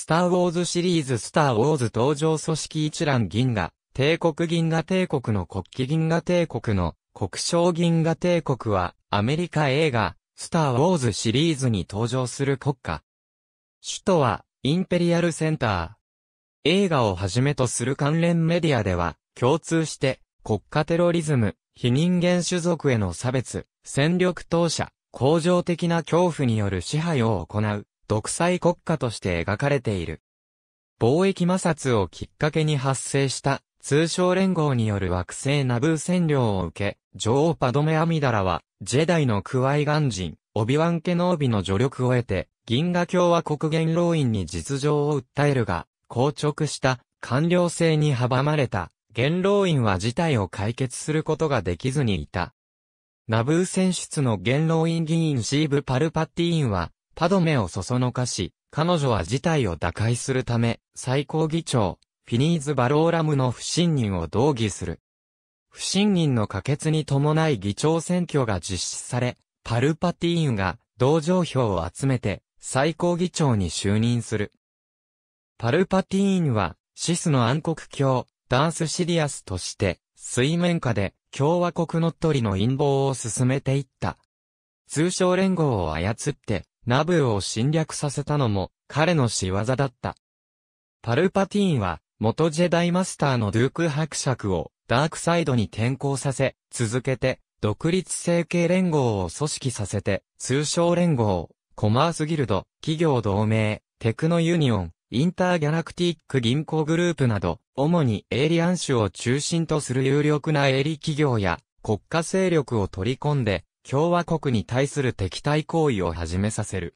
スターウォーズシリーズスターウォーズ登場組織一覧銀河、帝国銀河帝国の国旗銀河帝国の国章銀河帝国はアメリカ映画、スターウォーズシリーズに登場する国家。首都はインペリアルセンター。映画をはじめとする関連メディアでは共通して国家テロリズム、非人間種族への差別、戦力投射、恒常的な恐怖による支配を行う、独裁国家として描かれている。貿易摩擦をきっかけに発生した通商連合による惑星ナブー占領を受け、女王パドメアミダラは、ジェダイのクワイガン人、オビワンケノービの助力を得て、銀河共和国元老院に実情を訴えるが、硬直した官僚制に阻まれた、元老院は事態を解決することができずにいた。ナブー選出の元老院議員シーブ・パルパティーンは、パドメをそそのかし、彼女は事態を打開するため、最高議長、フィニーズ・バローラムの不信任を同義する。不信任の可決に伴い議長選挙が実施され、パルパティーンが同情票を集めて最高議長に就任する。パルパティーンはシスの暗黒教、ダンスシリアスとして水面下で共和国乗っ取りの陰謀を進めていった。通商連合を操ってナブーを侵略させたのも彼の仕業だった。パルパティーンは元ジェダイマスターのドゥーク伯爵をダークサイドに転向させ、続けて独立成形連合を組織させて、通称連合、コマースギルド、企業同盟、テクノユニオン、インターギャラクティック銀行グループなど、主にエイリアン種を中心とする有力なイリ企業や国家勢力を取り込んで、共和国に対する敵対行為を始めさせる。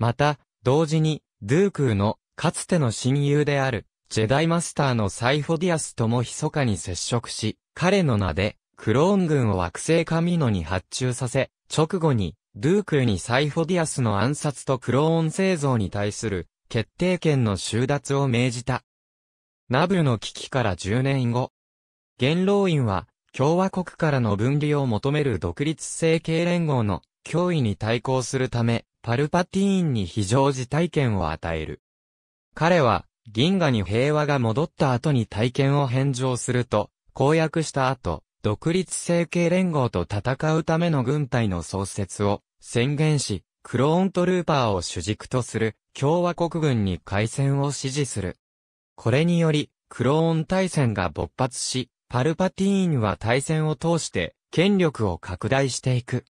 また、同時に、ドゥークーの、かつての親友である、ジェダイマスターのサイフォディアスとも密かに接触し、彼の名で、クローン軍を惑星カミノに発注させ、直後に、ドゥークーにサイフォディアスの暗殺とクローン製造に対する、決定権の収奪を命じた。ナブルの危機から10年後、元老院は、共和国からの分離を求める独立政経連合の脅威に対抗するため、パルパティーンに非常事態権を与える。彼は、銀河に平和が戻った後に体験を返上すると、公約した後、独立政経連合と戦うための軍隊の創設を宣言し、クローントルーパーを主軸とする共和国軍に開戦を指示する。これにより、クローン大戦が勃発し、パルパティーンは対戦を通して権力を拡大していく。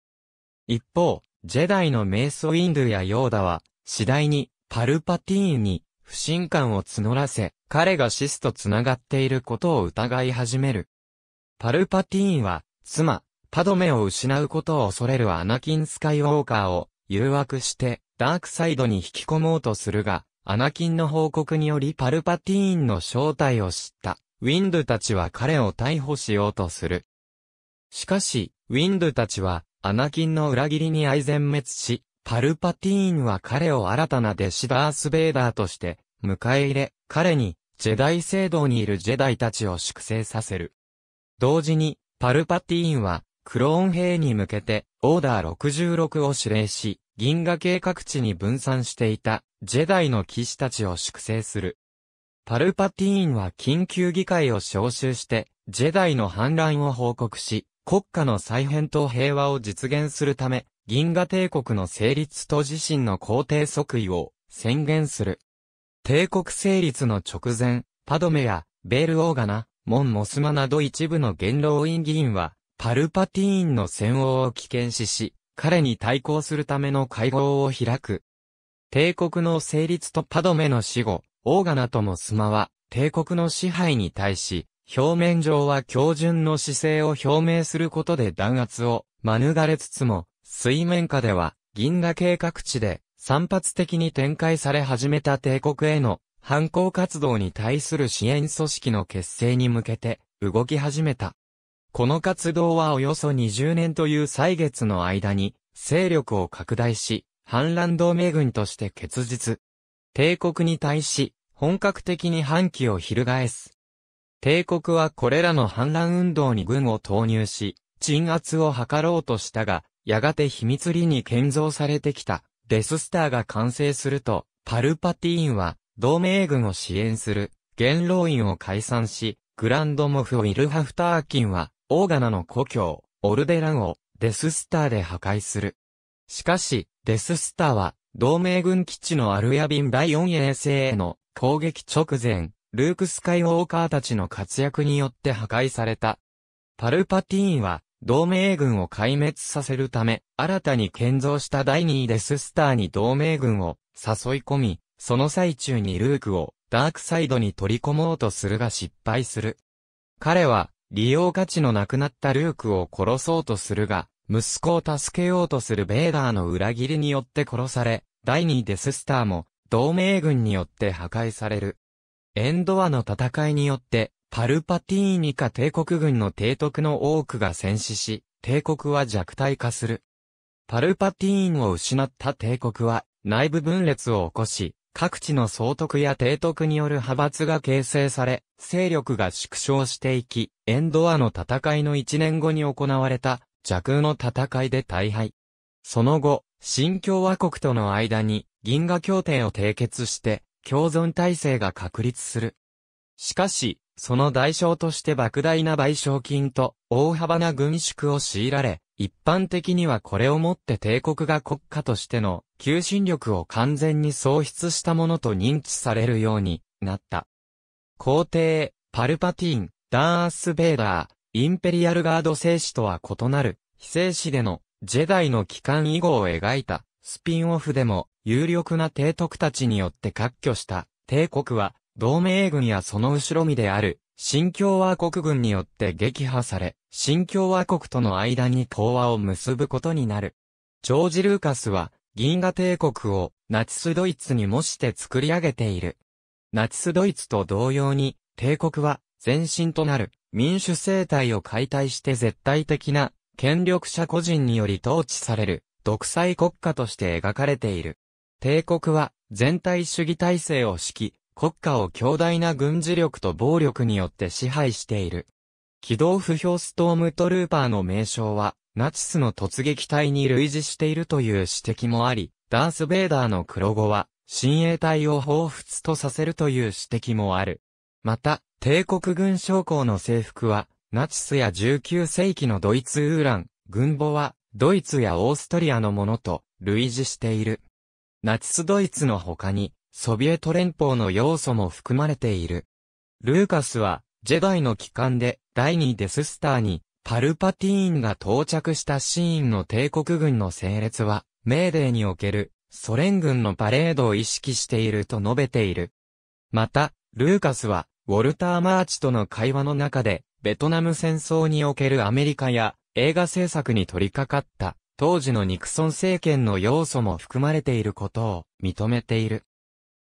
一方、ジェダイのメソウィンドゥやヨーダは、次第にパルパティーンに不信感を募らせ、彼がシスと繋がっていることを疑い始める。パルパティーンは、妻、パドメを失うことを恐れるアナキン・スカイウォーカーを誘惑して、ダークサイドに引き込もうとするが、アナキンの報告によりパルパティーンの正体を知った。ウィンドゥたちは彼を逮捕しようとする。しかし、ウィンドゥたちは、アナキンの裏切りに愛全滅し、パルパティーンは彼を新たな弟子ダース・ベイダーとして、迎え入れ、彼に、ジェダイ聖堂にいるジェダイたちを粛清させる。同時に、パルパティーンは、クローン兵に向けて、オーダー66を指令し、銀河系各地に分散していた、ジェダイの騎士たちを粛清する。パルパティーンは緊急議会を招集して、ジェダイの反乱を報告し、国家の再編と平和を実現するため、銀河帝国の成立と自身の皇帝即位を宣言する。帝国成立の直前、パドメやベールオーガナ、モン・モスマなど一部の元老院議員は、パルパティーンの戦王を危険視し、彼に対抗するための会合を開く。帝国の成立とパドメの死後、オーガナともスマは、帝国の支配に対し、表面上は標準の姿勢を表明することで弾圧を免れつつも、水面下では銀河系各地で散発的に展開され始めた帝国への反抗活動に対する支援組織の結成に向けて動き始めた。この活動はおよそ20年という歳月の間に勢力を拡大し、反乱同盟軍として結実。帝国に対し、本格的に反旗を翻す。帝国はこれらの反乱運動に軍を投入し、鎮圧を図ろうとしたが、やがて秘密裏に建造されてきた、デススターが完成すると、パルパティーンは、同盟軍を支援する、元老院を解散し、グランドモフウィルハフターキンは、オーガナの故郷、オルデランを、デススターで破壊する。しかし、デススターは、同盟軍基地のアルヤビン第4衛星への攻撃直前、ルーク・スカイウォーカーたちの活躍によって破壊された。パルパティーンは、同盟軍を壊滅させるため、新たに建造した第2位デススターに同盟軍を誘い込み、その最中にルークをダークサイドに取り込もうとするが失敗する。彼は、利用価値のなくなったルークを殺そうとするが、息子を助けようとするベーダーの裏切りによって殺され、第2デススターも、同盟軍によって破壊される。エンドアの戦いによって、パルパティーニカ帝国軍の提督の多くが戦死し、帝国は弱体化する。パルパティーンを失った帝国は、内部分裂を起こし、各地の総督や提督による派閥が形成され、勢力が縮小していき、エンドアの戦いの1年後に行われた、弱空の戦いで大敗。その後、新共和国との間に銀河協定を締結して、共存体制が確立する。しかし、その代償として莫大な賠償金と大幅な軍縮を強いられ、一般的にはこれをもって帝国が国家としての求心力を完全に喪失したものと認知されるようになった。皇帝、パルパティン、ダース・ベーダー、インペリアルガード生死とは異なる、非生死での、ジェダイの帰還以後を描いた、スピンオフでも、有力な帝徳たちによって割拠した、帝国は、同盟軍やその後ろ身である、新共和国軍によって撃破され、新共和国との間に講和を結ぶことになる。ジョージ・ルーカスは、銀河帝国をナチスドイツに模して作り上げている。ナチスドイツと同様に、帝国は前身となる民主政体を解体して絶対的な権力者個人により統治される独裁国家として描かれている。帝国は全体主義体制を敷き、国家を強大な軍事力と暴力によって支配している。機動不評ストームトルーパーの名称は、ナチスの突撃隊に類似しているという指摘もあり、ダース・ベイダーの黒子は、親衛隊を彷彿とさせるという指摘もある。また、帝国軍将校の制服は、ナチスや19世紀のドイツウーラン、軍母は、ドイツやオーストリアのものと、類似している。ナチスドイツの他に、ソビエト連邦の要素も含まれている。ルーカスは、ジェダイの帰還で、第2デススターに、パルパティーンが到着したシーンの帝国軍の整列は、メーデーにおける、ソ連軍のパレードを意識していると述べている。また、ルーカスは、ウォルター・マーチとの会話の中で、ベトナム戦争におけるアメリカや映画制作に取り掛かった当時のニクソン政権の要素も含まれていることを認めている。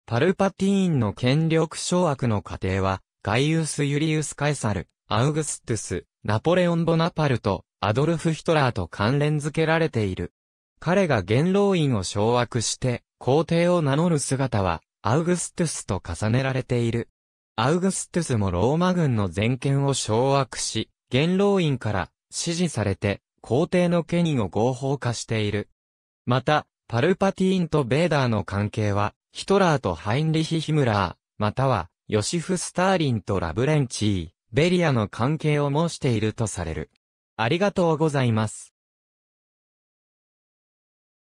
パルパティーンの権力掌握の過程は、ガイウス・ユリウス・カエサル、アウグストゥス、ナポレオン・ボナパルト、アドルフ・ヒトラーと関連づけられている。彼が元老院を掌握して、皇帝を名乗る姿は、アウグストゥスと重ねられている。アウグストゥスもローマ軍の全権を掌握し、元老院から支持されて、皇帝の権威を合法化している。また、パルパティーンとベーダーの関係は、ヒトラーとハインリヒ・ヒムラー、または、ヨシフ・スターリンとラブレンチー、ベリアの関係を申しているとされる。ありがとうございます。